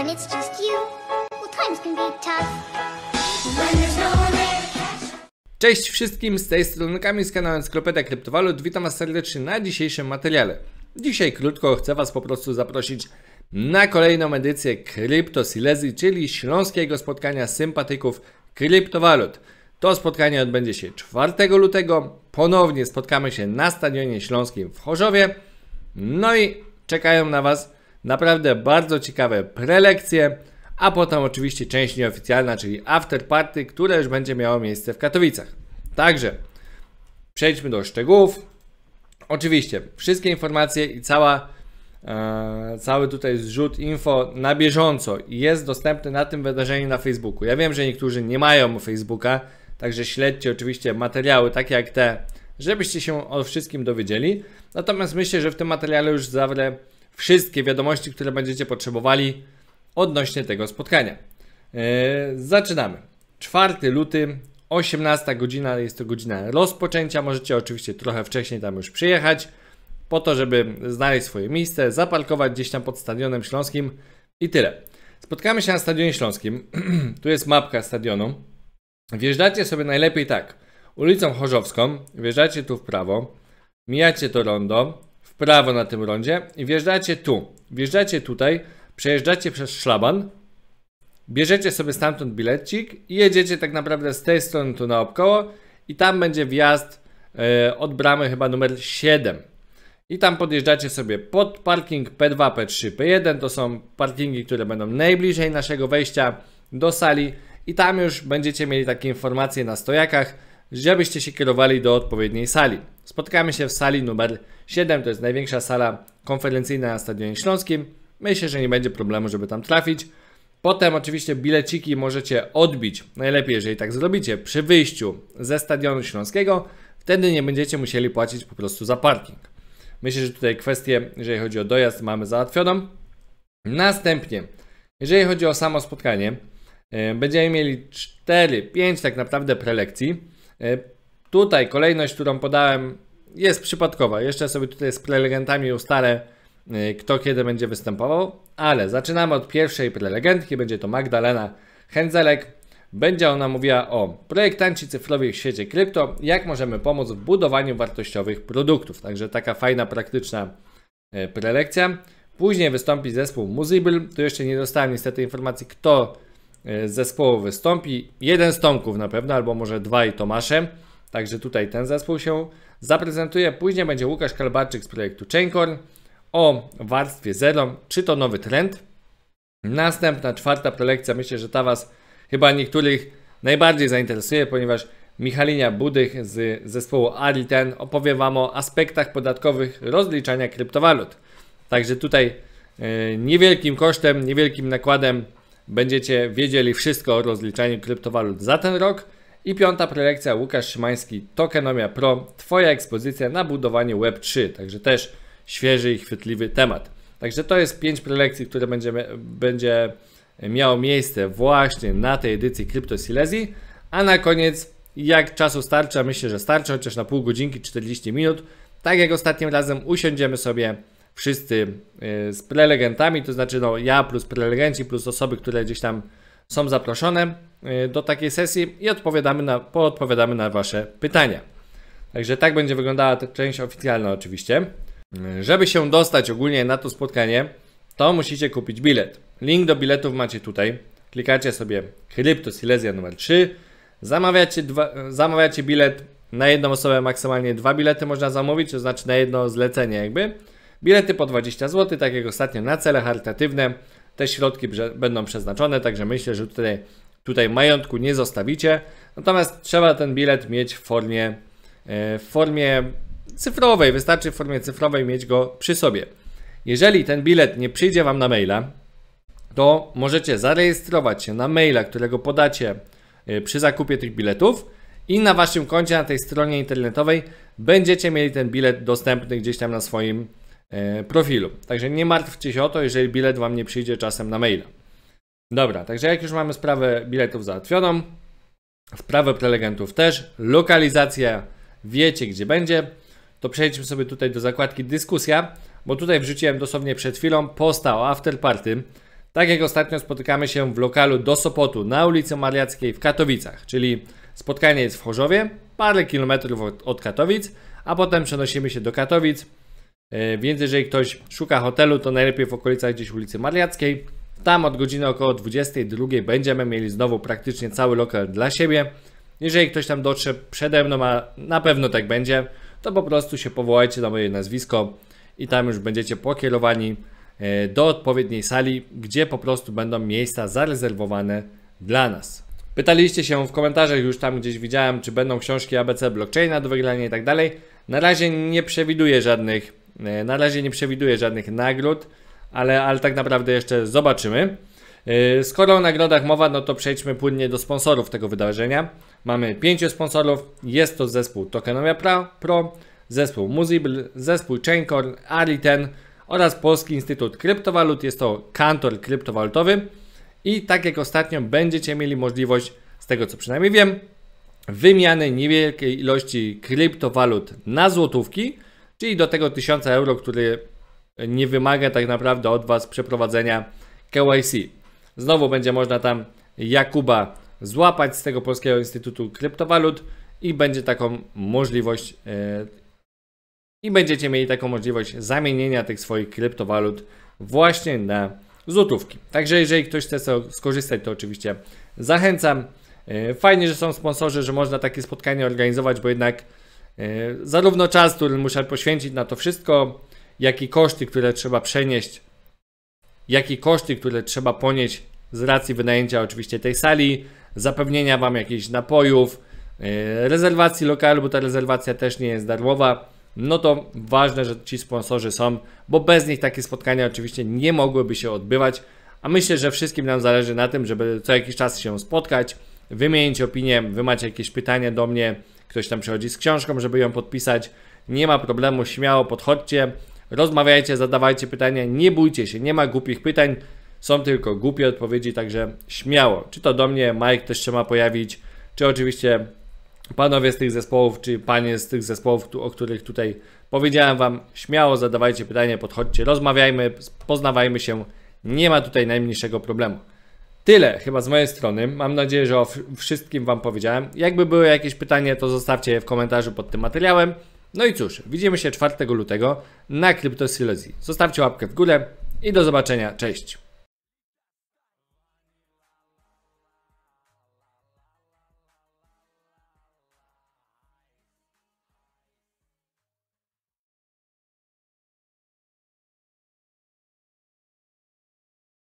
when it's just you. Well, times can be tough no Cześć wszystkim, z tej strony Kamil z kanałem Sklopedia Kryptowalut. Witam Was serdecznie na dzisiejszym materiale. Dzisiaj krótko chcę Was po prostu zaprosić na kolejną edycję Krypto Silesii, czyli śląskiego spotkania sympatyków kryptowalut. To spotkanie odbędzie się 4 lutego. Ponownie spotkamy się na Stadionie Śląskim w Chorzowie. No i czekają na Was Naprawdę bardzo ciekawe prelekcje, a potem oczywiście część nieoficjalna, czyli after party, które już będzie miało miejsce w Katowicach. Także przejdźmy do szczegółów. Oczywiście wszystkie informacje i cała, e, cały tutaj zrzut info na bieżąco jest dostępny na tym wydarzeniu na Facebooku. Ja wiem, że niektórzy nie mają Facebooka, także śledźcie oczywiście materiały takie jak te, żebyście się o wszystkim dowiedzieli. Natomiast myślę, że w tym materiale już zawrę wszystkie wiadomości, które będziecie potrzebowali odnośnie tego spotkania. E, zaczynamy. 4 luty, 18 godzina, jest to godzina rozpoczęcia. Możecie oczywiście trochę wcześniej tam już przyjechać, po to, żeby znaleźć swoje miejsce, zaparkować gdzieś tam pod Stadionem Śląskim i tyle. Spotkamy się na Stadionie Śląskim. tu jest mapka stadionu. Wjeżdżacie sobie najlepiej tak. Ulicą Chorzowską, wjeżdżacie tu w prawo, mijacie to rondo, prawo na tym rondzie i wjeżdżacie tu. Wjeżdżacie tutaj, przejeżdżacie przez szlaban, bierzecie sobie stamtąd bilecik i jedziecie tak naprawdę z tej strony tu naokoło i tam będzie wjazd e, od bramy chyba numer 7. I tam podjeżdżacie sobie pod parking P2, P3, P1. To są parkingi, które będą najbliżej naszego wejścia do sali. I tam już będziecie mieli takie informacje na stojakach, żebyście się kierowali do odpowiedniej sali. Spotkamy się w sali numer 7, to jest największa sala konferencyjna na Stadionie Śląskim. Myślę, że nie będzie problemu, żeby tam trafić. Potem oczywiście bileciki możecie odbić, najlepiej jeżeli tak zrobicie, przy wyjściu ze Stadionu Śląskiego. Wtedy nie będziecie musieli płacić po prostu za parking. Myślę, że tutaj kwestię, jeżeli chodzi o dojazd, mamy załatwioną. Następnie, jeżeli chodzi o samo spotkanie, e, będziemy mieli 4-5 tak naprawdę prelekcji. E, Tutaj kolejność, którą podałem, jest przypadkowa. Jeszcze sobie tutaj z prelegentami ustalę, y, kto kiedy będzie występował, ale zaczynamy od pierwszej prelegentki. Będzie to Magdalena Hędzelek. Będzie ona mówiła o projektanci cyfrowych w świecie krypto, jak możemy pomóc w budowaniu wartościowych produktów. Także taka fajna, praktyczna y, prelekcja. Później wystąpi zespół Muzibl. Tu jeszcze nie dostałem niestety informacji, kto y, z zespołu wystąpi. Jeden z Tomków na pewno, albo może dwa i Tomaszem. Także tutaj ten zespół się zaprezentuje. Później będzie Łukasz Kalbarczyk z projektu Chaincore o warstwie 0. Czy to nowy trend? Następna, czwarta prelekcja. Myślę, że ta Was chyba niektórych najbardziej zainteresuje, ponieważ Michalinia Budych z zespołu Ariten opowie Wam o aspektach podatkowych rozliczania kryptowalut. Także tutaj e, niewielkim kosztem, niewielkim nakładem będziecie wiedzieli wszystko o rozliczaniu kryptowalut za ten rok. I piąta prelekcja Łukasz Szymański, Tokenomia Pro, Twoja ekspozycja na budowanie Web3, także też świeży i chwytliwy temat. Także to jest pięć prelekcji, które będzie będzie miało miejsce właśnie na tej edycji Crypto Silesii. A na koniec, jak czasu starczy, myślę, że starczy chociaż na pół godzinki, 40 minut, tak jak ostatnim razem usiądziemy sobie wszyscy y, z prelegentami, to znaczy no ja plus prelegenci plus osoby, które gdzieś tam są zaproszone e, do takiej sesji i odpowiadamy na, poodpowiadamy na Wasze pytania. Także tak będzie wyglądała ta część oficjalna oczywiście. E, żeby się dostać ogólnie na to spotkanie, to musicie kupić bilet. Link do biletów macie tutaj. Klikacie sobie Crypto Silesia numer 3. Zamawiacie, dwa, e, zamawiacie bilet na jedną osobę, maksymalnie dwa bilety można zamówić, to znaczy na jedno zlecenie jakby. Bilety po 20 zł, tak jak ostatnio na cele charytatywne te środki będą przeznaczone, także myślę, że tutaj, tutaj majątku nie zostawicie. Natomiast trzeba ten bilet mieć w formie, e, w formie cyfrowej, wystarczy w formie cyfrowej mieć go przy sobie. Jeżeli ten bilet nie przyjdzie Wam na maila, to możecie zarejestrować się na maila, którego podacie e, przy zakupie tych biletów i na Waszym koncie na tej stronie internetowej będziecie mieli ten bilet dostępny gdzieś tam na swoim E, profilu. Także nie martwcie się o to, jeżeli bilet Wam nie przyjdzie czasem na maila. Dobra, także jak już mamy sprawę biletów załatwioną, sprawę prelegentów też, lokalizacja wiecie gdzie będzie, to przejdźmy sobie tutaj do zakładki dyskusja, bo tutaj wrzuciłem dosłownie przed chwilą posta o afterparty. Tak jak ostatnio spotykamy się w lokalu do Sopotu na ulicy Mariackiej w Katowicach, czyli spotkanie jest w Chorzowie, parę kilometrów od, od Katowic, a potem przenosimy się do Katowic, E, więc jeżeli ktoś szuka hotelu, to najlepiej w okolicach gdzieś ulicy Mariackiej. Tam od godziny około 22 będziemy mieli znowu praktycznie cały lokal dla siebie. Jeżeli ktoś tam dotrze przede mną, a na pewno tak będzie, to po prostu się powołajcie na moje nazwisko i tam już będziecie pokierowani e, do odpowiedniej sali, gdzie po prostu będą miejsca zarezerwowane dla nas. Pytaliście się w komentarzach, już tam gdzieś widziałem, czy będą książki ABC blockchaina do wygrania i tak dalej. Na razie nie przewiduję żadnych E, na razie nie przewiduję żadnych nagród, ale, ale tak naprawdę jeszcze zobaczymy. E, skoro o nagrodach mowa, no to przejdźmy płynnie do sponsorów tego wydarzenia. Mamy pięciu sponsorów. Jest to zespół Tokenomia Pro, zespół Muzibl, zespół Chaincorn, Ariten oraz Polski Instytut Kryptowalut. Jest to kantor kryptowalutowy. I tak jak ostatnio będziecie mieli możliwość, z tego co przynajmniej wiem, wymiany niewielkiej ilości kryptowalut na złotówki – czyli do tego 1000 euro, który nie wymaga tak naprawdę od Was przeprowadzenia KYC. Znowu będzie można tam Jakuba złapać z tego Polskiego Instytutu Kryptowalut i będzie taką możliwość e, i będziecie mieli taką możliwość zamienienia tych swoich kryptowalut właśnie na złotówki. Także jeżeli ktoś chce skorzystać, to oczywiście zachęcam. E, fajnie, że są sponsorzy, że można takie spotkanie organizować, bo jednak E, zarówno czas, który muszę poświęcić na to wszystko, jak i koszty, które trzeba przenieść, jak i koszty, które trzeba ponieść z racji wynajęcia oczywiście tej sali, zapewnienia Wam jakichś napojów, e, rezerwacji lokalu, bo ta rezerwacja też nie jest darmowa, no to ważne, że ci sponsorzy są, bo bez nich takie spotkania oczywiście nie mogłyby się odbywać, a myślę, że wszystkim nam zależy na tym, żeby co jakiś czas się spotkać, wymienić opinię, wy macie jakieś pytania do mnie, ktoś tam przychodzi z książką, żeby ją podpisać. Nie ma problemu, śmiało podchodźcie, rozmawiajcie, zadawajcie pytania, nie bójcie się, nie ma głupich pytań, są tylko głupie odpowiedzi, także śmiało. Czy to do mnie, Mike też trzeba ma pojawić, czy oczywiście panowie z tych zespołów, czy panie z tych zespołów, o których tutaj powiedziałem wam, śmiało zadawajcie pytania, podchodźcie, rozmawiajmy, poznawajmy się, nie ma tutaj najmniejszego problemu. Tyle chyba z mojej strony. Mam nadzieję, że o wszystkim Wam powiedziałem. Jakby były jakieś pytania, to zostawcie je w komentarzu pod tym materiałem. No i cóż, widzimy się 4 lutego na Kryptosylezji. Zostawcie łapkę w górę i do zobaczenia. Cześć!